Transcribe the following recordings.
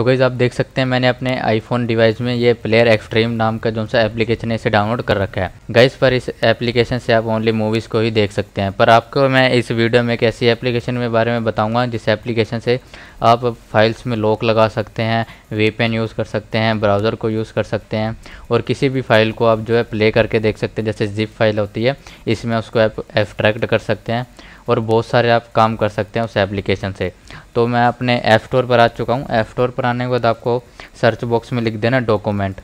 तो गईज़ आप देख सकते हैं मैंने अपने आईफोन डिवाइस में ये प्लेयर एक्सट्रीम नाम का जो सा एप्लीकेशन है इसे डाउनलोड कर रखा है गईज़ पर इस एप्लीकेशन से आप ओनली मूवीज़ को ही देख सकते हैं पर आपको मैं इस वीडियो में एक ऐसी एप्लीकेशन के बारे में बताऊँगा जिस एप्लीकेशन से आप फाइल्स में लॉक लगा सकते हैं वीपेन यूज़ कर सकते हैं ब्राउज़र को यूज़ कर सकते हैं और किसी भी फाइल को आप जो है प्ले करके देख सकते हैं जैसे जिप फाइल होती है इसमें उसको आप एक्सट्रैक्ट कर सकते हैं और बहुत सारे आप काम कर सकते हैं उस एप्लीकेशन से तो मैं अपने ऐप स्टोर पर आ चुका हूँ ऐप स्टोर पर आने के बाद आपको सर्च बॉक्स में लिख देना डॉक्यूमेंट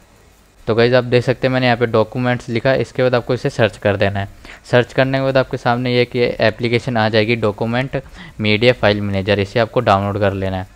तो गाइज आप देख सकते हैं मैंने यहाँ पे डॉक्यूमेंट्स लिखा है इसके बाद आपको इसे सर्च कर देना है सर्च करने के बाद आपके सामने ये कि एप्लीकेशन आ जाएगी डॉक्यूमेंट मीडिया फाइल मैनेजर इसे आपको डाउनलोड कर लेना है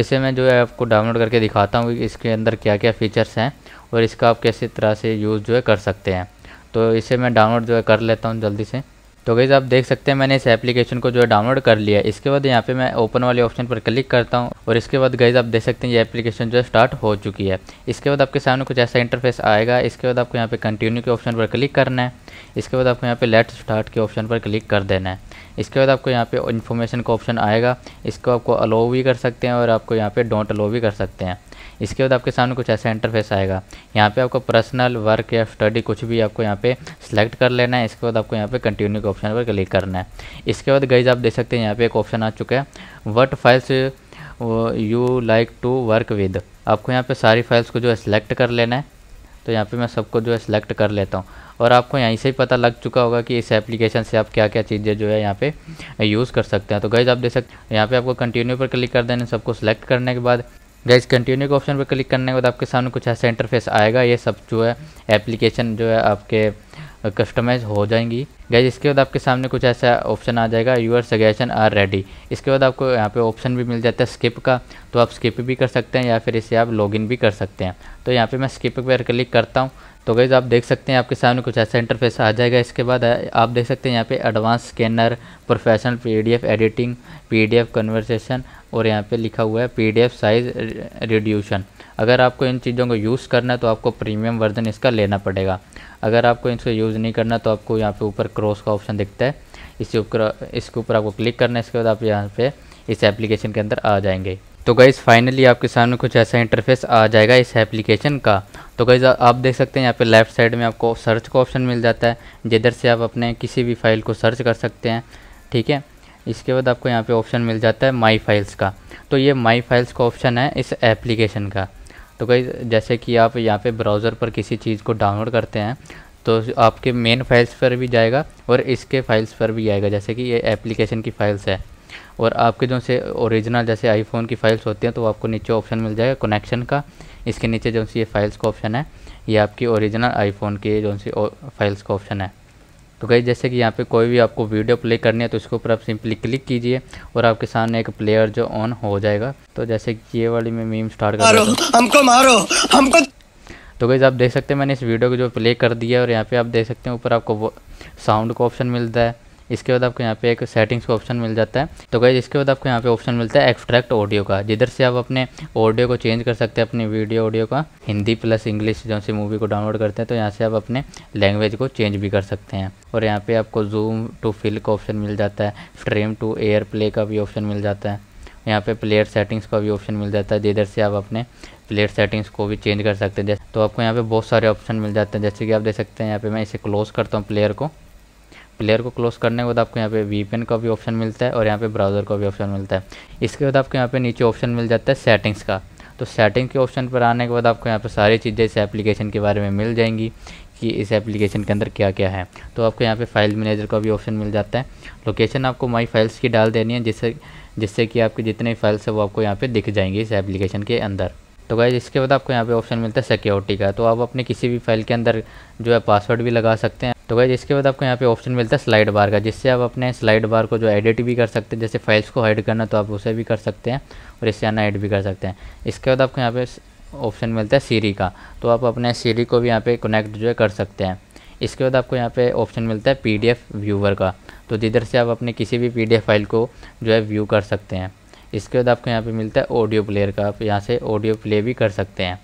इसे मैं जो है आपको डाउनलोड करके दिखाता हूँ कि इसके अंदर क्या क्या फ़ीचर्स हैं और इसका आप कैसे तरह से यूज़ जो है कर सकते हैं तो इसे मैं डाउनलोड जो है कर लेता हूँ जल्दी से तो गैज़ आप देख सकते हैं मैंने इस एप्लीकेशन को जो है डाउनलोड कर लिया है इसके बाद यहाँ पे मैं ओपन वाले ऑप्शन पर क्लिक करता हूँ और इसके बाद गैज़ आप देख सकते हैं ये एप्लीकेशन जो है स्टार्ट हो चुकी है इसके बाद आपके सामने कुछ ऐसा इंटरफेस आएगा इसके बाद आपको यहाँ पे कंटिन्यू के ऑप्शन पर क्लिक करना है इसके बाद आपको यहाँ पे लेट स्टार्ट के ऑप्शन पर क्लिक कर देना है इसके बाद आपको यहाँ पे इन्फॉर्मेशन का ऑप्शन आएगा इसको आपको अलो भी कर सकते हैं और आपको यहाँ पे डोंट अलो भी कर सकते हैं इसके बाद आपके सामने कुछ ऐसा इंटरफेस आएगा यहाँ पे आपको पर्सनल वर्क या स्टडी कुछ भी आपको यहाँ पे सिलेक्ट कर लेना है इसके बाद आपको यहाँ पे कंटिन्यू के ऑप्शन पर क्लिक करना है इसके बाद गईज आप देख सकते हैं यहाँ पे एक ऑप्शन आ चुका है what files you like to work with आपको यहाँ पे सारी फाइल्स को जो है सिलेक्ट कर लेना है तो यहाँ पे मैं सबको जो है सिलेक्ट कर लेता हूँ और आपको यहीं से ही पता लग चुका होगा कि इस एप्लीकेशन से आप क्या क्या चीज़ें जो है यहाँ पे यूज़ कर सकते हैं तो गैज़ आप देख सकते हैं यहाँ पे आपको कंटिन्यू पर क्लिक कर देना सबको सेलेक्ट करने के बाद गैस कंटिन्यू के ऑप्शन पर क्लिक करने के बाद आपके सामने कुछ ऐसा इंटरफेस आएगा ये सब जो है एप्लीकेशन जो है आपके कस्टमाइज हो जाएंगी गैज इसके बाद आपके सामने कुछ ऐसा ऑप्शन आ जाएगा यूर सजेशन आर रेडी इसके बाद आपको यहाँ पे ऑप्शन भी मिल जाता है स्किप का तो आप स्किप भी कर सकते हैं या फिर इसे आप लॉगिन भी कर सकते हैं तो यहाँ पे मैं स्किप पर क्लिक करता हूँ तो गैज़ आप देख सकते हैं आपके सामने कुछ ऐसा इंटरफेस आ जाएगा इसके बाद आप देख सकते हैं यहाँ पे advance scanner professional PDF editing PDF conversation और यहाँ पे लिखा हुआ है पीडीएफ साइज रिड्यूशन अगर आपको इन चीज़ों को यूज़ करना है तो आपको प्रीमियम वर्जन इसका लेना पड़ेगा अगर आपको इसको यूज़ नहीं करना तो आपको यहाँ पे ऊपर क्रॉस का ऑप्शन दिखता है इसी ऊपर इसके ऊपर आपको क्लिक करना है इसके बाद आप यहाँ पे इस एप्लीकेशन के अंदर आ जाएंगे तो गाइज़ फाइनली आपके सामने कुछ ऐसा इंटरफेस आ जाएगा इस एप्लीकेशन का तो गाइज़ आप देख सकते हैं यहाँ पे लेफ़्ट साइड में आपको सर्च का ऑप्शन मिल जाता है जिधर से आप अपने किसी भी फाइल को सर्च कर सकते हैं ठीक है इसके बाद आपको यहाँ पे ऑप्शन मिल जाता है माई फाइल्स का तो ये माई फाइल्स का ऑप्शन है इस एप्लीकेशन का तो कई जैसे कि आप यहाँ पे ब्राउज़र पर किसी चीज़ को डाउनलोड करते हैं तो आपके मेन फाइल्स पर भी जाएगा और इसके फाइल्स पर भी आएगा जैसे कि ये एप्लीकेशन की फ़ाइल्स है और आपके जो से ओरिजिनल जैसे आईफोन की फ़ाइल्स होती हैं तो आपको नीचे ऑप्शन मिल जाएगा कनेक्शन का इसके नीचे जो सी ये फ़ाइल्स का ऑप्शन है ये आपकी ओरिजिनल आईफोन के जो सी फाइल्स का ऑप्शन है तो गई जैसे कि यहाँ पे कोई भी आपको वीडियो प्ले करनी है तो इसके ऊपर आप सिंपली क्लिक कीजिए और आपके सामने एक प्लेयर जो ऑन हो जाएगा तो जैसे कि ये वाली में मीम स्टार्ट कर मारो, हमको मारो हमको तो गई आप देख सकते हैं मैंने इस वीडियो को जो प्ले कर दिया और यहाँ पे आप देख सकते हैं ऊपर आपको साउंड का ऑप्शन मिलता है इसके बाद आपको यहाँ पे एक सेटिंग्स का ऑप्शन मिल जाता है तो गई इसके बाद आपको यहाँ पे ऑप्शन मिलता है एक्सट्रैक्ट ऑडियो का जिधर से आप अपने ऑडियो को चेंज कर सकते हैं अपनी वीडियो ऑडियो का हिंदी प्लस इंग्लिश जो सी मूवी को डाउनलोड करते हैं तो यहाँ से आप अपने लैंग्वेज को चेंज भी कर सकते हैं और यहाँ पे आपको जूम टू फिल का ऑप्शन मिल जाता है फ्रेम टू एयर प्ले का भी ऑप्शन मिल जाता है यहाँ पे प्लेयर सेटिंग्स का भी ऑप्शन मिल जाता है जिधर से आप अपने प्लेयर सेटिंग्स को भी चेंज कर सकते हैं तो आपको यहाँ पे बहुत सारे ऑप्शन मिल जाते हैं जैसे कि आप देख सकते हैं यहाँ पे मैं इसे क्लोज़ करता हूँ प्लेयर को प्लेयर को क्लोज करने के बाद आपको यहाँ पे वीपीएन का भी ऑप्शन मिलता है और यहाँ पे ब्राउज़र का भी ऑप्शन मिलता है इसके बाद आपको यहाँ पे नीचे ऑप्शन मिल जाता है सेटिंग्स का तो सेटिंग के ऑप्शन पर आने के बाद आपको यहाँ पर सारी चीज़ें इस एप्लीकेशन के बारे में मिल जाएंगी कि इस एप्लीकेशन के अंदर क्या क्या है तो आपको यहाँ पर फाइल मैनेजर का भी ऑप्शन मिल जाता है लोकेशन आपको माई फाइल्स की डाल देनी है जिससे जिससे कि आपके जितने फाइल्स हैं वो आपको यहाँ पर दिख जाएंगे इस एप्लीकेशन के अंदर तो गाइज इसके बाद आपको यहाँ पे ऑप्शन मिलता है सिक्योरिटी का तो आप अपने किसी भी फाइल के अंदर जो है पासवर्ड भी लगा सकते हैं तो गैज इसके बाद आपको यहाँ पे ऑप्शन मिलता है स्लाइड बार का जिससे आप अपने स्लाइड बार को जो एडिट भी कर सकते हैं जैसे फाइल्स को हाइड करना तो आप उसे भी कर सकते हैं और इससे आना ऐड भी कर सकते हैं इसके बाद आपको यहाँ पे ऑप्शन मिलता है सीरी का तो आप अपने सीरी को भी यहाँ पे कनेक्ट जो है कर सकते हैं इसके बाद आपको यहाँ पे ऑप्शन मिलता है पीडीएफ व्यूवर का तो जिधर से आप अपने किसी भी पीडीएफ फाइल को जो है व्यू कर सकते हैं इसके बाद आपको यहाँ पे मिलता है ऑडियो प्लेयर का आप यहाँ से ऑडियो प्ले भी कर सकते हैं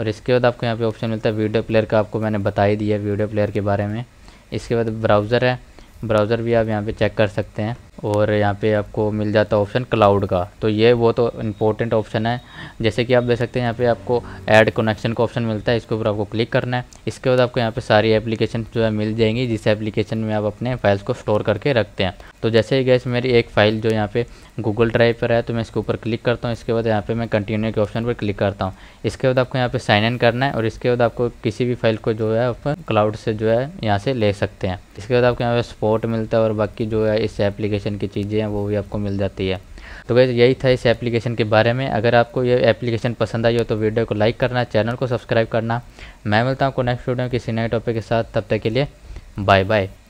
और इसके बाद आपको यहाँ पे ऑप्शन मिलता है वीडियो प्लेयर का आपको मैंने बता ही दिया वीडियो प्लेयर के बारे में इसके बाद ब्राउज़र है ब्राउज़र भी आप यहाँ पे चेक कर सकते हैं और यहाँ पे आपको मिल जाता है ऑप्शन क्लाउड का तो ये वो तो इम्पोर्टेंट ऑप्शन है जैसे कि आप देख सकते हैं यहाँ पे आपको ऐड कनेक्शन का ऑप्शन मिलता है इसके ऊपर आपको क्लिक करना है इसके बाद आपको यहाँ पे सारी एप्लीकेशन जो है मिल जाएंगी जिस एप्लीकेशन में आप अपने फाइल्स को स्टोर करके रखते हैं तो जैसे ही गैस मेरी एक फ़ाइल जो यहाँ पे गूगल ड्राइव पर है तो मैं इसके ऊपर क्लिक करता हूँ इसके बाद यहाँ पे मैं कंटिन्यू के ऑप्शन पर क्लिक करता हूँ इसके बाद आपको यहाँ पे साइन इन करना है और इसके बाद आपको किसी भी फाइल को जो है आप क्लाउड से जो है यहाँ से ले सकते हैं इसके बाद आपको यहाँ पे स्पोर्ट मिलता है और बाकी जो है इस एप्लीकेशन एप्लीकेशन की चीज़ें हैं वो भी आपको मिल जाती है तो वैसे यही था इस एप्लीकेशन के बारे में अगर आपको ये एप्लीकेशन पसंद आई हो तो वीडियो को लाइक करना चैनल को सब्सक्राइब करना मैं मिलता हूँ आपको नेक्स्ट वीडियो किसी नए टॉपिक के साथ तब तक के लिए बाय बाय